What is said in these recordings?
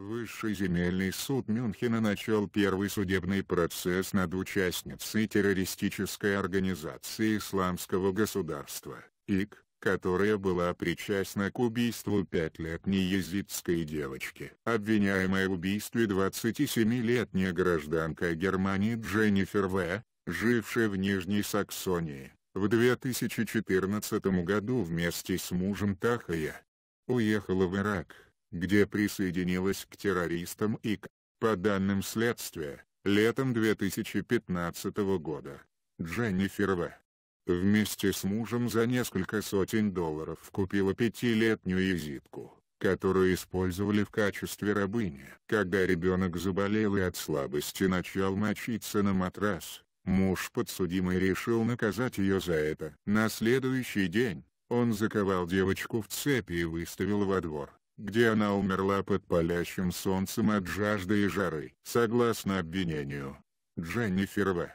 Высший земельный суд Мюнхена начал первый судебный процесс над участницей террористической организации Исламского государства, ИК, которая была причастна к убийству пятилетней езидской девочки. Обвиняемая в убийстве 27-летняя гражданка Германии Дженнифер В., жившая в Нижней Саксонии, в 2014 году вместе с мужем Тахая, уехала в Ирак где присоединилась к террористам и к, по данным следствия, летом 2015 года, Дженнифер В. Вместе с мужем за несколько сотен долларов купила пятилетнюю езитку, которую использовали в качестве рабыни. Когда ребенок заболел и от слабости начал мочиться на матрас, муж подсудимый решил наказать ее за это. На следующий день, он заковал девочку в цепи и выставил во двор где она умерла под палящим солнцем от жажды и жары. Согласно обвинению, Дженнифер В.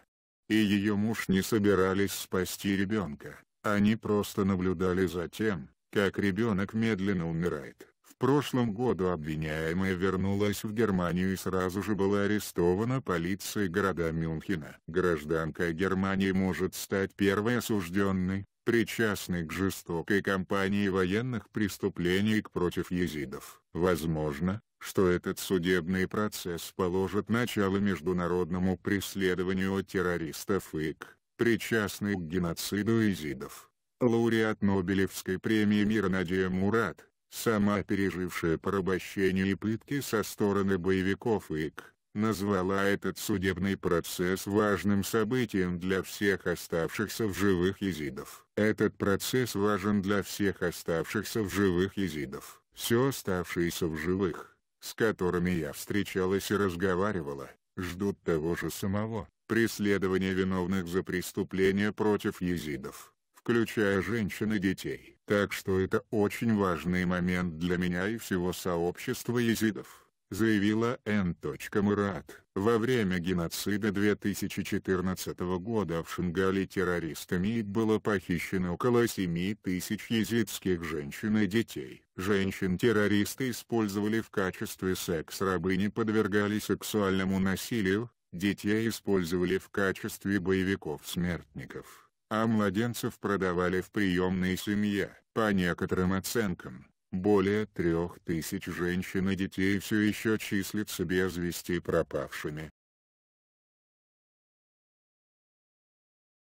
и ее муж не собирались спасти ребенка, они просто наблюдали за тем, как ребенок медленно умирает. В прошлом году обвиняемая вернулась в Германию и сразу же была арестована полицией города Мюнхена. Гражданка Германии может стать первой осужденной, причастный к жестокой кампании военных преступлений против езидов. Возможно, что этот судебный процесс положит начало международному преследованию террористов ИК, причастных к геноциду езидов. Лауреат Нобелевской премии мира Надия Мурат, сама пережившая порабощение и пытки со стороны боевиков ИК, назвала этот судебный процесс важным событием для всех оставшихся в живых езидов. Этот процесс важен для всех оставшихся в живых езидов. Все оставшиеся в живых, с которыми я встречалась и разговаривала, ждут того же самого преследования виновных за преступления против езидов, включая женщин и детей. Так что это очень важный момент для меня и всего сообщества езидов заявила Н. Мурат. Во время геноцида 2014 года в Шангале террористами было похищено около 7 тысяч езидских женщин и детей. Женщин-террористы использовали в качестве секс-рабынь и подвергали сексуальному насилию, детей использовали в качестве боевиков-смертников, а младенцев продавали в приемные семьи. По некоторым оценкам, более трех тысяч женщин и детей все еще числятся без вести пропавшими.